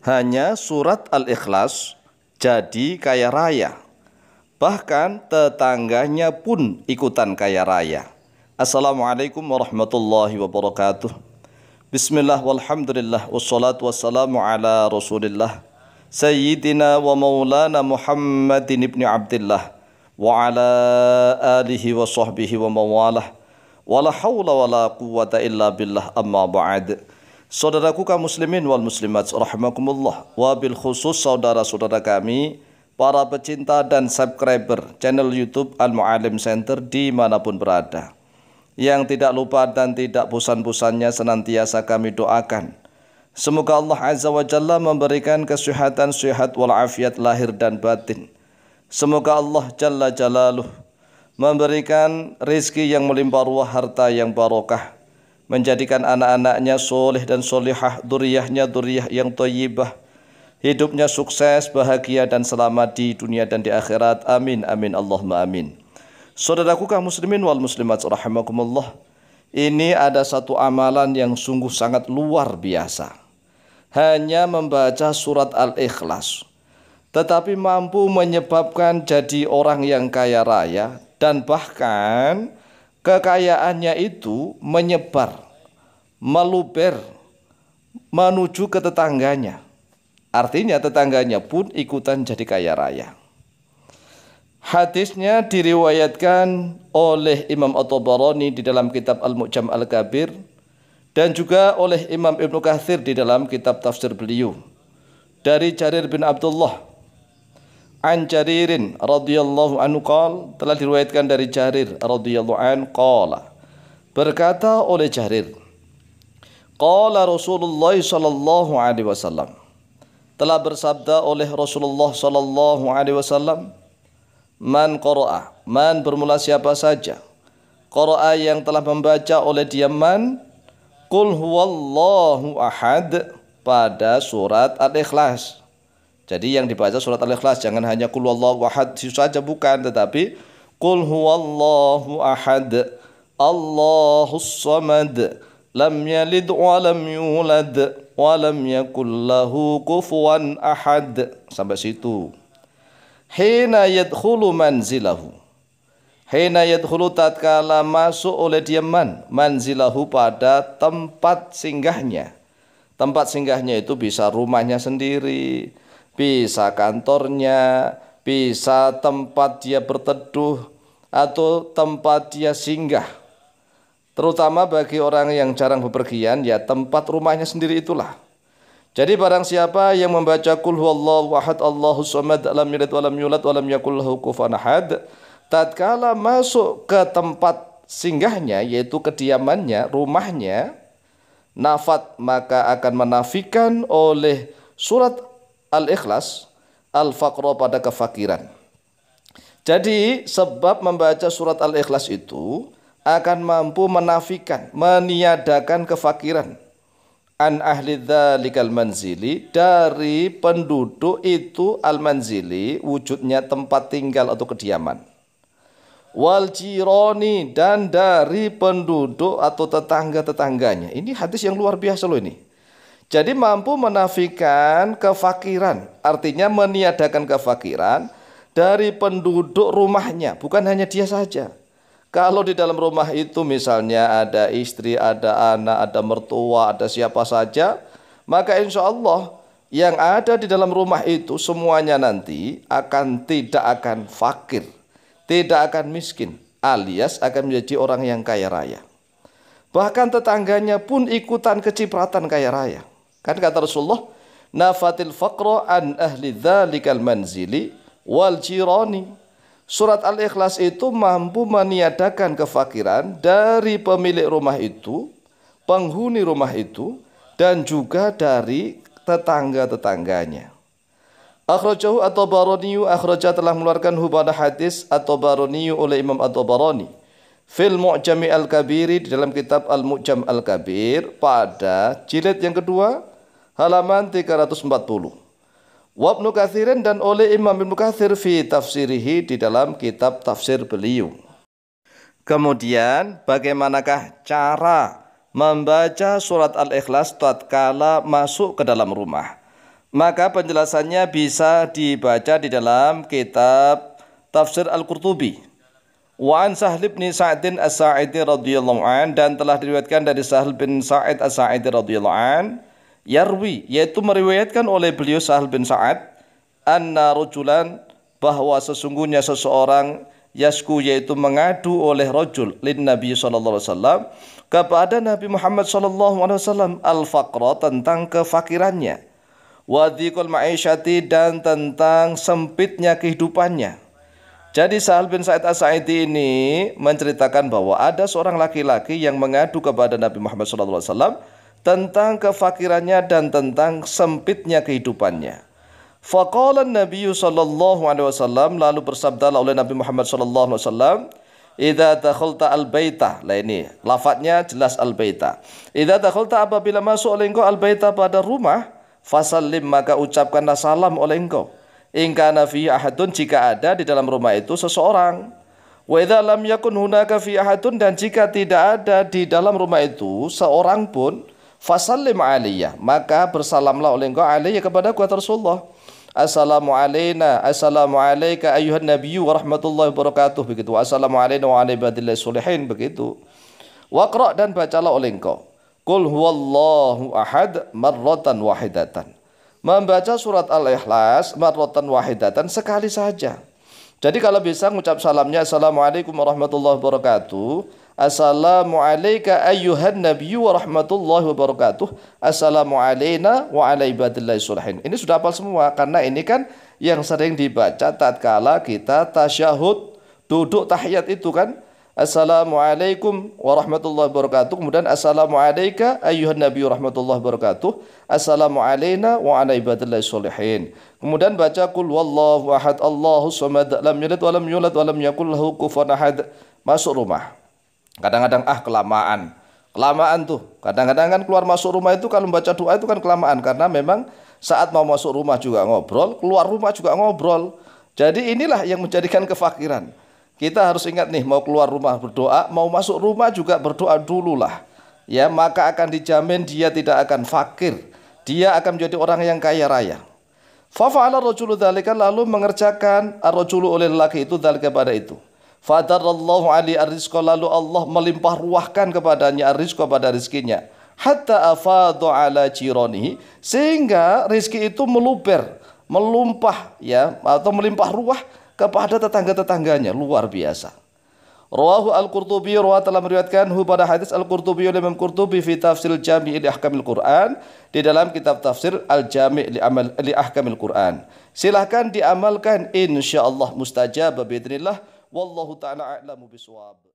hanya surat Al-Ikhlas jadi kaya raya. Bahkan tetangganya pun ikutan kaya raya. Assalamualaikum warahmatullahi wabarakatuh. Bismillah walhamdulillah wassalatu wassalamu ala rasulillah. Sayyidina wa maulana Muhammadin ibn Abdullah wa ala alihi wa sahbihi wa mawalah. la hawla la quwata illa billah amma ba'd. Saudaraku kaum muslimin wal muslimat rahimakumullah. Wabil khusus saudara-saudara kami para pecinta dan subscriber channel YouTube Al Mualim Center dimanapun berada. Yang tidak lupa dan tidak bosan-bosannya senantiasa kami doakan. Semoga Allah Azza wa Jalla memberikan kesehatan, sehat wal afiat lahir dan batin. Semoga Allah Jalla Jalaluh memberikan rezeki yang melimpah ruah harta yang barokah menjadikan anak-anaknya soleh dan solehah duriyahnya duriyah yang toyibah, hidupnya sukses, bahagia dan selamat di dunia dan di akhirat. Amin, amin, Allahumma amin. Saudaraku kaum muslimin wal muslimat rahimakumullah. Ini ada satu amalan yang sungguh sangat luar biasa. Hanya membaca surat Al-Ikhlas tetapi mampu menyebabkan jadi orang yang kaya raya dan bahkan kekayaannya itu menyebar, meluber menuju ke tetangganya. Artinya tetangganya pun ikutan jadi kaya raya. Hadisnya diriwayatkan oleh Imam At-Tabarani di dalam kitab Al-Mu'jam Al-Kabir dan juga oleh Imam Ibnu Katsir di dalam kitab tafsir beliau dari Jarir bin Abdullah An Jaririn radhiyallahu anhu qal telah diriwayatkan dari Jarir radhiyallahu an qala berkata oleh Jarir qala Rasulullah sallallahu alaihi wasallam telah bersabda oleh Rasulullah sallallahu alaihi wasallam man qara'a man bermula siapa saja qara'a yang telah membaca oleh dia man qul huwallahu ahad pada surat al-ikhlas jadi yang dibaca surat Al-Ikhlas jangan hanya kul wallahu ahad saja bukan tetapi kul huwallahu ahad Allahus samad lam yalid wa lam yulad wa lam yakul lahu kufuwan ahad sampai situ. Hina yadkhulu manzilahu Hina yadkhulu tatkala masuk oleh dia man manzilahu pada tempat singgahnya. Tempat singgahnya itu bisa rumahnya sendiri, bisa kantornya, bisa tempat dia berteduh atau tempat dia singgah. Terutama bagi orang yang jarang bepergian, ya tempat rumahnya sendiri itulah. Jadi barang siapa yang membaca kul huwallahu ahad Allahu samad lam yalid walam yulad walam yakul lahu kufuwan ahad tatkala masuk ke tempat singgahnya yaitu kediamannya, rumahnya nafat maka akan menafikan oleh surat al-ikhlas al-faqra pada kefakiran. Jadi sebab membaca surat al-ikhlas itu akan mampu menafikan, meniadakan kefakiran an ahli dzalikal manzili dari penduduk itu al manzili wujudnya tempat tinggal atau kediaman wal jironi dan dari penduduk atau tetangga-tetangganya ini hadis yang luar biasa loh ini jadi mampu menafikan kefakiran, artinya meniadakan kefakiran dari penduduk rumahnya, bukan hanya dia saja. Kalau di dalam rumah itu misalnya ada istri, ada anak, ada mertua, ada siapa saja, maka insya Allah yang ada di dalam rumah itu semuanya nanti akan tidak akan fakir, tidak akan miskin, alias akan menjadi orang yang kaya raya. Bahkan tetangganya pun ikutan kecipratan kaya raya. Kan kata Rasulullah, nafatil faqra an ahli dzalikal manzili wal jirani. Surat Al-Ikhlas itu mampu meniadakan kefakiran dari pemilik rumah itu, penghuni rumah itu, dan juga dari tetangga-tetangganya. Akhrajahu atau baroniyu akhrajah telah mengeluarkan hubada hadis atau baroniyu oleh Imam atau Baroni. fil Mu'jami Al-Kabiri di dalam kitab Al-Mu'jam Al-Kabir pada jilid yang kedua halaman 340. Wabnu Kathirin dan oleh Imam Ibnu Kathir fi tafsirihi di dalam kitab tafsir beliau. Kemudian bagaimanakah cara membaca surat Al-Ikhlas tatkala masuk ke dalam rumah? Maka penjelasannya bisa dibaca di dalam kitab Tafsir Al-Qurtubi. Wa an Sahl bin Sa'din As-Sa'idi radhiyallahu an dan telah diriwayatkan dari Sahl bin Sa'id As-Sa'idi radhiyallahu an yarwi yaitu meriwayatkan oleh beliau Sahal bin Sa'ad anna rojulan bahwa sesungguhnya seseorang yasku yaitu mengadu oleh rojul lin Nabi sallallahu kepada Nabi Muhammad sallallahu alaihi wasallam al faqra tentang kefakirannya wa ma'isyati dan tentang sempitnya kehidupannya jadi Sahal bin Said As-Sa'idi ini menceritakan bahwa ada seorang laki-laki yang mengadu kepada Nabi Muhammad SAW tentang kefakirannya dan tentang sempitnya kehidupannya. Faqala Nabi sallallahu alaihi wasallam lalu bersabda oleh Nabi Muhammad sallallahu alaihi wasallam, "Idza dakhalta al-baita." Lah ini lafadznya jelas al-baita. "Idza dakhalta apabila masuk oleh engkau al-baita pada rumah, fasallim maka ucapkanlah salam oleh engkau. kana fi ahadun jika ada di dalam rumah itu seseorang. Wa idza lam yakun hunaka fi ahadun dan jika tidak ada di dalam rumah itu seorang pun, Fasallim aliyya. Maka bersalamlah oleh engkau aliyya kepada kuat ya Rasulullah. Assalamu alayna, assalamu alayka ayuhan nabiyyu wa rahmatullahi wabarakatuh. Begitu. Assalamu alayna wa ala badillahi sulihin Begitu. Waqra' dan bacalah oleh engkau. Qul huwallahu ahad marratan wahidatan. Membaca surat Al-Ikhlas marratan wahidatan sekali saja. Jadi kalau bisa mengucap salamnya Assalamualaikum warahmatullahi wabarakatuh Assalamu alayka ayyuhan nabiyyu wa rahmatullahi wa barakatuh. Assalamu alayna wa ala ibadillahi sulihin. Ini sudah hafal semua karena ini kan yang sering dibaca tatkala kita tasyahud duduk tahiyat itu kan. Assalamualaikum warahmatullahi wabarakatuh. Kemudian Assalamualaikum ayyuhan nabiyyu rahmatullahi wabarakatuh. Assalamu alaina wa ala ibadillahi sholihin. Kemudian baca kul wallahu ahad Allahu samad lam yalid wa lam yulad wa lam yakul lahu kufuwan ahad. Masuk rumah. Kadang-kadang ah kelamaan. Kelamaan tuh. Kadang-kadang kan keluar masuk rumah itu kalau membaca doa itu kan kelamaan karena memang saat mau masuk rumah juga ngobrol, keluar rumah juga ngobrol. Jadi inilah yang menjadikan kefakiran. Kita harus ingat nih mau keluar rumah berdoa, mau masuk rumah juga berdoa dululah. Ya, maka akan dijamin dia tidak akan fakir. Dia akan menjadi orang yang kaya raya. Fafa'ala rajulu dhalika lalu mengerjakan ar oleh lelaki itu dhalika pada itu. Fadarallahu ali arisko lalu Allah melimpah ruahkan kepadanya arisko pada rizkinya. Hatta afadu ala jironihi. Sehingga rizki itu meluber, melumpah ya atau melimpah ruah kepada tetangga-tetangganya. Luar biasa. Rawahu Al-Qurtubi rawa telah meriwayatkan hu pada hadis Al-Qurtubi oleh Imam Qurtubi fi tafsir Jami' li Ahkamil Quran di dalam kitab tafsir Al-Jami' li Amal li Ahkamil Quran. Silahkan diamalkan insyaallah mustajab biidznillah. والله تعالى أعلم بصواب